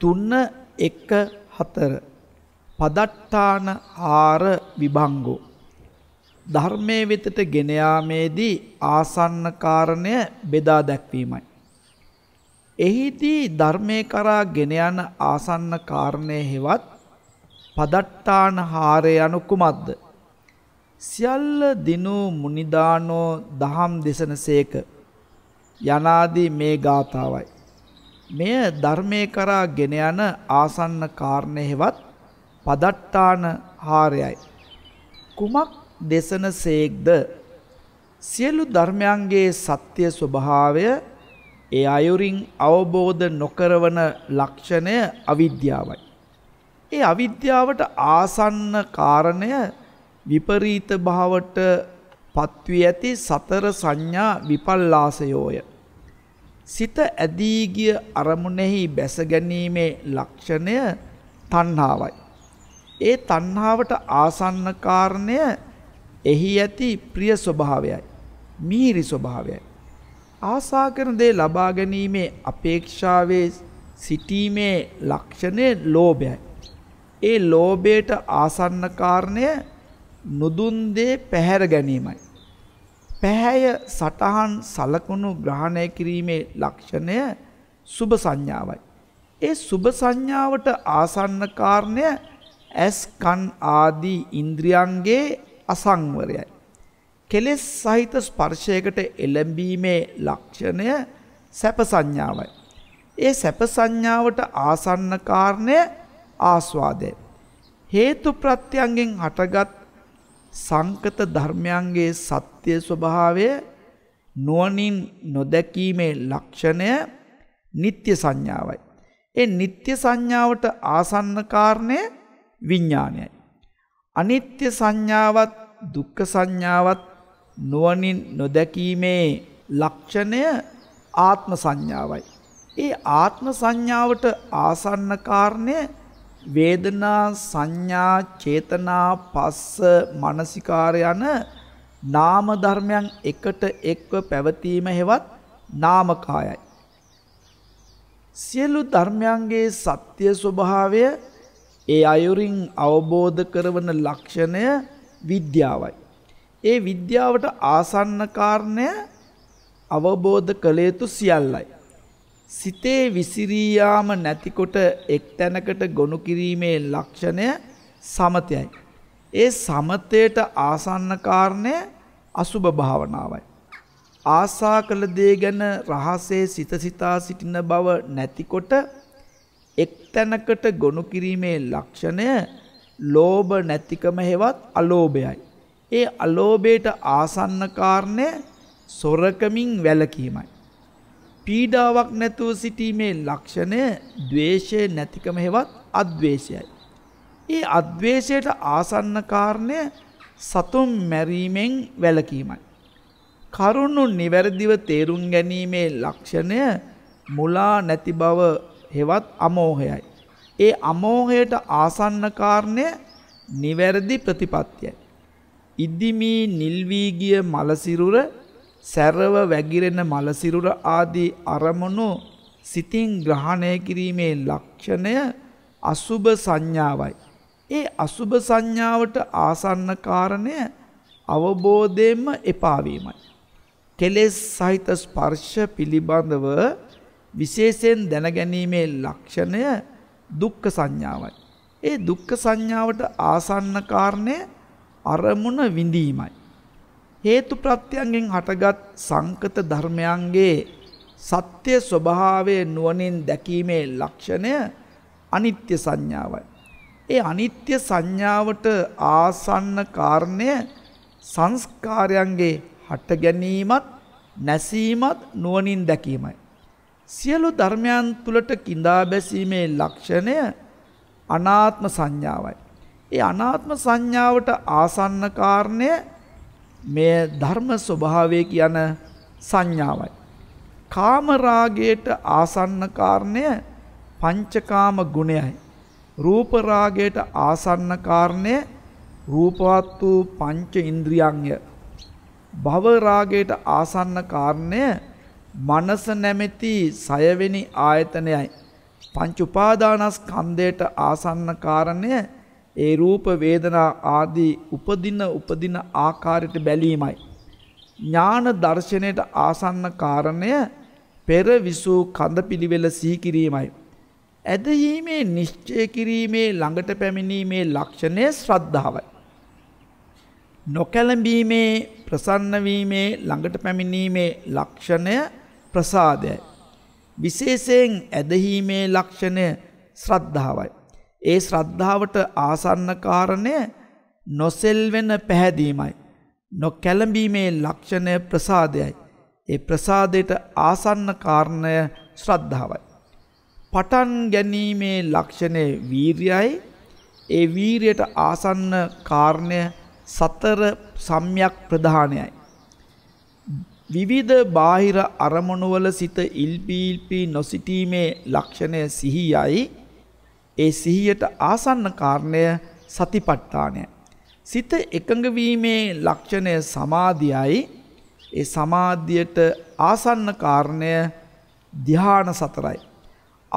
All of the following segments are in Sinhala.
3 1 4 පදට්ඨාන ආර විභංගෝ ධර්මයේ වෙතට ගෙන යාමේදී ආසන්න කාරණය බෙදා දැක්වීමයි. එහිදී ධර්මයේ කරා ගෙන යන ආසන්න කාරණය හෙවත් පදට්ඨාන හාරය යනු කුමක්ද? සියල්ල දිනෝ මුනිදානෝ දහම් දෙසනසේක යනාදී මේ ගාතාවයි. මෙය ධර්මයේ කරා ගෙන යන ආසන්න කාරණෙහිවත් පදට්ටාන හාරයයි. කුමක් දෙසන සේක්ද සියලු ධර්මයන්ගේ සත්‍ය ස්වභාවය ඒ අයුරින් අවබෝධ නොකරවන ලක්ෂණය අවිද්‍යාවයි. ඒ අවිද්‍යාවට ආසන්න කාරණය විපරීත භාවට පත්වී ඇති සතර සංඥා විපල්ලාසයෝය. සිත ඇදී ගිය අරමුණෙහි බැස ගැනීමේ ලක්ෂණය තණ්හාවයි. ඒ තණ්හාවට ආසන්න කාරණය එහි ඇති ප්‍රිය ස්වභාවයයි. මිහිරි ස්වභාවයයි. ආසා කරන දේ ලබා ගැනීමේ අපේක්ෂාවේ සිටීමේ ලක්ෂණය ලෝභයයි. ඒ ලෝභයට ආසන්න කාරණය නුදුන් දේ පැහැර ගැනීමයි. පැහැය සටහන් සලකුණු ග්‍රහණය කිරීමේ ලක්ෂණය සුභ සංඥාවයි. ඒ සුභ සංඥාවට ආසන්න කාරණය ඇස් කන් ආදී ඉන්ද්‍රියන්ගේ අසංවරයයි. කෙලෙස් සහිත ස්පර්ශයකට එළඹීමේ ලක්ෂණය සැප සංඥාවයි. ඒ සැප සංඥාවට ආසන්න කාරණය ආස්වාදය. හේතු ප්‍රත්‍යයන්ගෙන් හටගත් සංකත ධර්මයන්ගේ සත්‍ය ස්වභාවය නුවණින් නොදැකීමේ ලක්ෂණය නিত্য සංඥාවයි. ඒ නিত্য සංඥාවට ආසන්න කාරණය විඥානයයි. අනිත්‍ය සංඥාවත් දුක්ඛ සංඥාවත් නුවණින් නොදැකීමේ ලක්ෂණය ආත්ම සංඥාවයි. ඒ ආත්ම සංඥාවට ආසන්න කාරණය වේදනා සංඥා චේතනා පස්ස මානසිකාර යන නාම ධර්මයන් එකට එක්ව පැවතීම හෙවත් නාමකායයි සියලු ධර්මයන්ගේ සත්‍ය ස්වභාවය ඒ අයුරින් අවබෝධ කරවන ලක්ෂණය විද්‍යාවයි ඒ විද්‍යාවට ආසන්න කාරණය අවබෝධ කළ යුතු සියල්ලයි සිතේ විසිරී යාම නැතිකොට එක් තැනකට ගොනු කිරීමේ ලක්ෂණය සමතයයි. ඒ සමතයට ආසන්න කාරණය අසුභ භාවනාවයි. ආසා කළ දේ ගැන රහසේ සිත සිතා සිටින බව නැතිකොට එක් තැනකට ගොනු කිරීමේ ලක්ෂණය ලෝභ නැතිකම හෙවත් අලෝභයයි. ඒ අලෝභයට ආසන්න කාරණය සොරකමින් වැළකීමයි. පීඩාවක් නැතුව සිටීමේ ලක්ෂණය දවේශය නැතිකම හෙවත් අද්වේශයයි. ඒ අද්වේශයට ආසන්න කාරණය සතුම් මැරීමෙන් වැලකීමයි. කරුණු නිවැරදිව තේරුම් ගැනීමේ ලක්ෂණය මුලා නැති බව හෙවත් අමෝහයයි. ඒ අමෝහයට ආසන්න කාරණය නිවැරදි ප්‍රතිපත්තියයි. ඉද්දිමී නිල්වීගිය මලසිරුර සැරව වැගිරෙන මලසිරුර ආදී අරමුණු සිතින් ග්‍රහණය කිරීමේ ලක්ෂණය අසුබ සංඥාවයි. ඒ අසුබ සංඥාවට ආසන්න කාරණය අවබෝධයෙන්ම එපාවීමයි. කෙලෙස් සහිත ස්පර්ශ පිළිබඳව විශේෂයෙන් දැනගැනීමේ ලක්ෂණය දුක්ඛ සංඥාවයි. ඒ දුක්ඛ සංඥාවට ආසන්න කාරණය අරමුණ විඳීමයි. හේතු ප්‍රත්‍යයන්ගෙන් හටගත් සංකත ධර්මයන්ගේ සත්‍ය ස්වභාවය නුවණින් දැකීමේ ලක්ෂණය අනිත්‍ය සංඥාවයි. ඒ අනිත්‍ය සංඥාවට ආසන්න කාරණය සංස්කාරයන්ගේ හට ගැනීමත් නැසීමත් නුවණින් දැකීමයි. සියලු ධර්මයන් තුලට கிඳා බැසීමේ ලක්ෂණය අනාත්ම සංඥාවයි. ඒ අනාත්ම සංඥාවට ආසන්න කාරණය මේ ධර්ම ස්වභාවය කියන සංඥාවයි. කාමරාගයට ආසන්න කාරණය පංචකාම ගුණයයි. රූපරාගයට ආසන්න කාරණය රූපවත් වූ පංච ඉන්ද්‍රියන්ය. භවරාගයට ආසන්න කාරණය මනස නැමැති සයවෙනි ආයතනයයි. පංච උපාදානස්කන්ධයට ආසන්න කාරණය ඒ රූප වේදනා ආදී උපදින උපදින ආකාරයට බැලීමයි. ඥාන දර්ශනයට ආසන්න කාරණය පෙර විසූ කඳ පිළිවෙල සීකිරීමයි. ඇදහීමේ නිශ්චය කිරීමේ ළඟට පැමිණීමේ ලක්ෂණය ශ්‍රද්ධාවයි. නොකැලඹීමේ ප්‍රසන්නවීමේ ළඟට පැමිණීමේ ලක්ෂණය ප්‍රසාදයයි. විශේෂයෙන් ඇදහීමේ ලක්ෂණය ශ්‍රද්ධාවයි. ඒ ශ්‍රද්ධාවට ආසන්න කාරණය නොසෙල්වෙන පැහැදීමයි. නොකැලඹීමේ ලක්ෂණය ප්‍රසාදයයි. ඒ ප්‍රසාදයට ආසන්න කාරණය ශ්‍රද්ධාවයි. පටන් ගැනීමේ ලක්ෂණය වීර්යයි ඒ වීරයට ආසන්න කාරණය සතර සම්යක් ප්‍රධානයයි. විවිධ බාහිර අරමුණුවල සිත ඉල්පීල්පී නොසිටීමේ ලක්ෂණය සිහියයි ඒ සිහියට ආසන්න කාරණය සතිපට්ඨානය. සිත එකඟවීමේ ලක්ෂණය සමාධියයි ඒ සමාධියට ආසන්න කාරණය ධ්‍යාන සතරයි.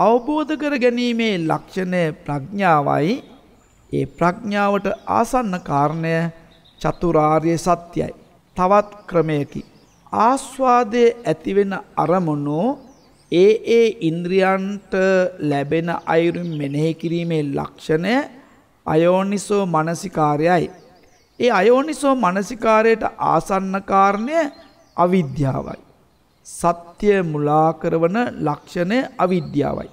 අවබෝධ කර ගැනීමේ ලක්ෂණය ප්‍රඥාවයි ඒ ප්‍රඥාවට ආසන්න කාරණය චතුරාර්ය සත්‍යයි. තවත් ක්‍රමයකි. ආස්වාදය ඇතිවෙන අරමුණු ඒ ඒ ඉන්ද්‍රියන්ට ලැබෙන අයුරින් මෙනෙහි කිරීමේ ලක්ෂණය අයෝනිසෝ මනසිකාරයයි. ඒ අයෝනිසෝ මනසිකාරයට ආසන්න කාරණය අවිද්‍යාවයි. සත්‍ය මුලා කරවන ලක්ෂණය අවිද්‍යාවයි.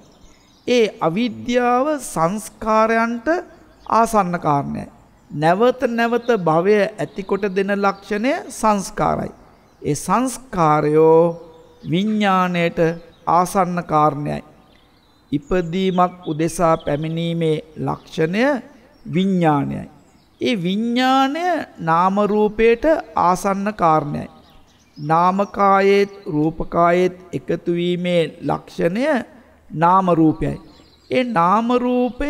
ඒ අවිද්‍යාව සංස්කාරයන්ට ආසන්න කාරණයයි. නැවත නැවත භවය ඇතිකොට දෙන ලක්ෂණය සංස්කාරයි. ඒ සංස්කාරයෝ විඤ්ඥානයට ආසන්න කාරණයයි. ඉපදීමක් උදෙසා පැමිණීමේ ලක්ෂණය විඤ්ඥානයයි. ඒ විඤ්ඥානය නාමරූපයට ආසන්න කාරණයයි. නාමකායේත් රූපකායේත් එකතුවීමේ ලක්ෂණය නාමරූපයයි. ඒ නාමරූපය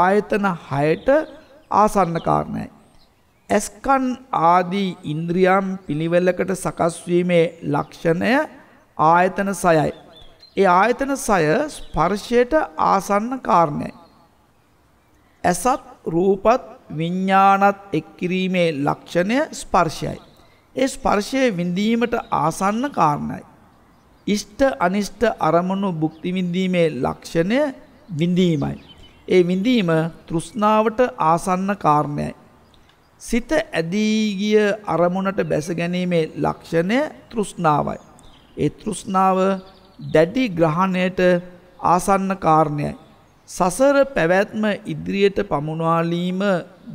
ආයතන හයට ආසන්න කාරණයයි. ඇස්කන් ආදී ඉන්ද්‍රියම් පිළිවෙලකට සකස්වීමේ ලක්ෂණය ආයතන සයයි. ඒ ආයතන සය ස්පර්ශයට ආසන්න කාරණයයි. ඇසත් රූපත් විඤ්ඥානත් එක්කිරීමේ ලක්ෂණය ස්පර්ශයයි. ඒ ස්පර්ශය විඳීමට ආසන්න කාරණයි. ඉෂ්ට අනිෂ්ට අරමුණු බුක්තිවිඳීමේ ලක්ෂණය විඳීමයි. ඒ විඳීම තෘෂ්ණාවට ආසන්න කාරණයයි. සිත ඇදීගිය අරමුණට බැස ගැනීමේ ලක්ෂණය තෘෂ්ණාවයි. ඒ තෘෂ්ණාව දැඩි ග්‍රහණයට ආසන්න කාරණයයි. සසර පැවැත්ම ඉදිරියට පමුණවාලීම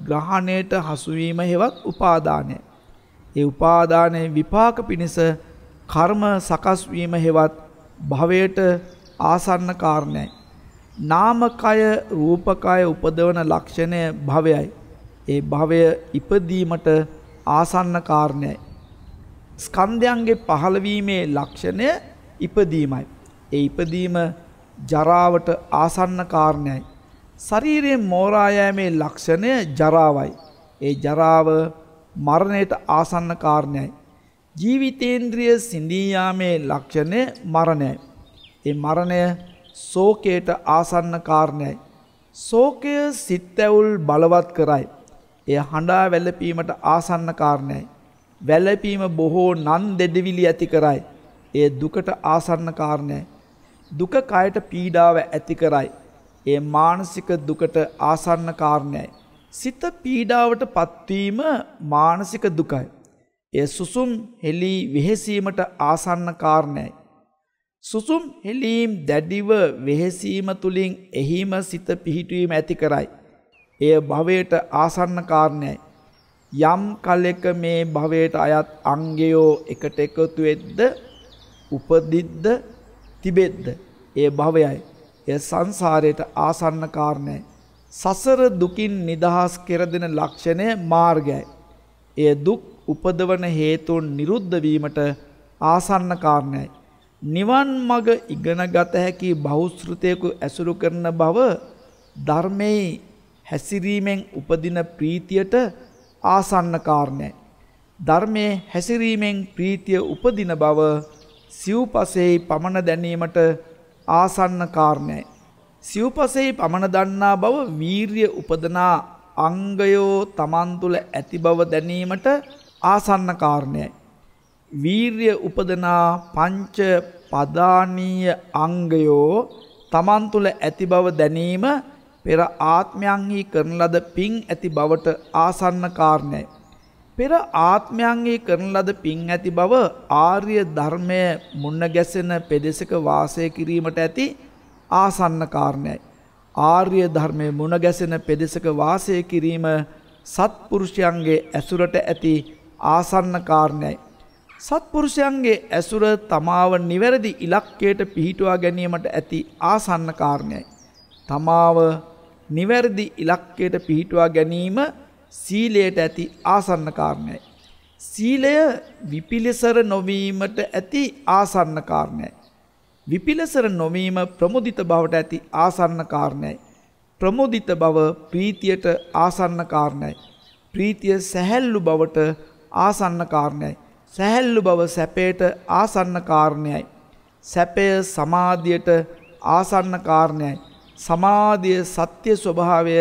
ග්‍රහණයට හසුවීම හෙවත් උපාදානය. ඒ උපාදානය විපාක පිණිස කර්ම සකස්වීම හෙවත් භවයට ආසන්න කාරණයයි. නාමකය රූපකය උපදවන ලක්ෂණය භවයයි. ඒ භවය ඉපදීමට ආසන්න කාරණයයි. ස්කන්ධයන්ගේ පහළවීමේ ලක්ෂණය ඉපදීමයි. ඒ ඉපදීම ජරාවට ආසන්න කාරණයයි. ශරීරයේ මෝරායෑමේ ලක්ෂණය ජරාවයි. ඒ ජරාව මරණයට ආසන්න කාරණයයි. ජීවිතේන්ද්‍රිය සිඳීයාමේ ලක්ෂණය මරණයයි. ඒ මරණය සෝකයට ආසන්න කාරණයයි. සෝකය සිත්තැවුල් බලවත් කරයි. එය හඬා වැලපීමට ආසන්න කාරණයයි. වැලපීම බොහෝ නන් දෙඩවිලි ඇති කරයි. ඒ දුකට ආසන්න කාරණයයි. දුක කයට පීඩාව ඇති කරයි. ඒ මානසික දුකට ආසන්න කාරණයයි. සිත පීඩාවට පත්වීම මානසික දුකයි. ඒ සුසුම් හෙලී වෙහෙසීමට ආසන්න කාරණයයි. සුසුම් හෙලීම් දැඩිව වෙහෙසීම තුළින් එහිම සිත පිහිටවීම ඇති කරයි. එය භවයට ආසන්න කාරණයයි. යම් කලෙක මේ භවයට අයත් අංගයෝ එකට එකතු වෙද්ද උපදිද්ද තිබෙද්ද ඒ භවයයි එය සංසාරයට ආසන්න කාරණයයි සසර දුකින් නිදහස් කර දෙන ලක්ෂණය මාර්ගයයි එය දුක් උපදවන හේතුන් නිරුද්ධ වීමට ආසන්න කාරණයයි නිවන් මඟ ඉගෙන ගත හැකි බහුශෘතයෙකු ඇසුරු කරන බව ධර්මයේ හැසිරීමෙන් උපදින ප්‍රීතියට ආසන්න කාරණයයි ධර්මයේ හැසිරීමෙන් ප්‍රීතිය උපදින බව සිව්පසෙහි පමණ දැනීමට ආසන්න කාරණයයි. සිව්පසෙහි පමණ දන්නා බව වීර්ය උපදනා අංගයෝ තමන් තුළ ඇති බව දැනීමට ආසන්න කාරණයයි. වීර්ය උපදනා පංච පදානීය අංගයෝ තමන් තුළ ඇති බව දැනීම පෙර ආත්මයන්හි කරන ලද පින් ඇති බවට ආසන්න කාරණයයි. පෙර ආත්මයන්ගේ කරන ලද පින් ඇති බව ආර්ය ධර්මය මුන්න ගැසෙන පෙදෙසක වාසය කිරීමට ඇති ආසන්න කාරණයයි. ආර්ය ධර්මය මුණ ගැසෙන පෙදෙසක වාසය කිරීම සත්පුරුෂයන්ගේ ඇසුරට ඇති ආසන්න කාරණයයි. සත්පුරුෂයන්ගේ ඇසුර තමාව නිවැරදි ඉලක්කයට පිහිටුවා ගැනීමට ඇති ආසන්න කාරණයයි. තමාව නිවැරදි ඉලක්කයට පිහිටුවා ගැනීම සීලයට ඇති ආසන්න කාරණයයි. සීලය විපිලිසර නොවීමට ඇති ආසන්න කාරණයයි. විපිලසර නොවීම ප්‍රමුදිත බවට ඇති ආසන්න කාරණයයි. ප්‍රමුදිත බව ප්‍රීතියට ආසන්න කාරණයයි. ප්‍රීතිය සැහැල්ලු බවට ආසන්න කාරණයයි. සැහැල්ලු බව සැපයට ආසන්න කාරණයයි. සැපය සමාධියට ආසන්න කාරණයයි. සමාධිය සත්‍ය ස්වභාවය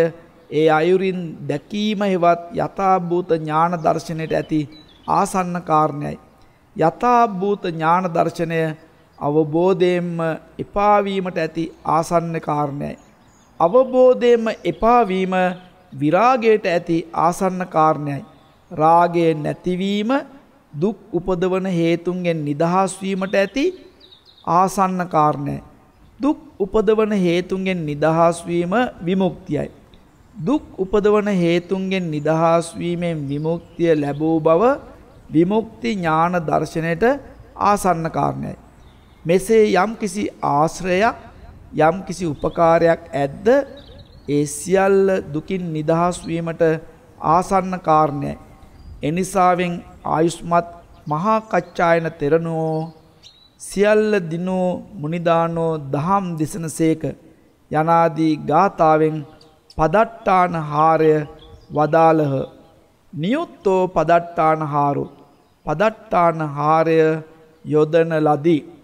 ඒ අයුරින් දැකීම හෙවත් යථාභූත ඥාන දර්ශනයට ඇති ආසන්න කාරණයයි. යථාභූත ඥාන දර්ශනය අවබෝධයෙන්ම එපාවීමට ඇති ආසන්න කාරණයයි. අවබෝධයෙන්ම එපාවීම විරාගයට ඇති ආසන්න කාරණයයි. රාගය නැතිවීම දුක් උපදවන හේතුන්ගෙන් නිදහස් වීමට ඇති ආසන්න කාරණය. දුක් උපදවන හේතුන්ගෙන් නිදහස් වීම විමුක්තියයි. දුක් උපදවන හේතුන්ගෙන් නිදහස් වීමෙන් විමුක්තිය ලැබූ බව විමුක්ති ඥාන දර්ශනයට ආසන්න කාරණයයි. මෙසේ යම්කිසි ආශ්‍රයක් යම්කිසි උපකාරයක් ඇද්ද ඒ සියල්ල දුකින් නිදහස් වීමට ආසන්න කාරණයයි. එනිසාවෙන් ආයුෂ්මත් මහා කච්චායන තෙරණෝ සියල්ල දිනෝ මුනිදානෝ දහම් දෙසනසේක යනාදී ගාතාවෙන් පදට්ටාන හාරය වදාළහ නියුත්තෝ පදට්ටාන හාරු පදට්ටාන හාරය යොදන ලදී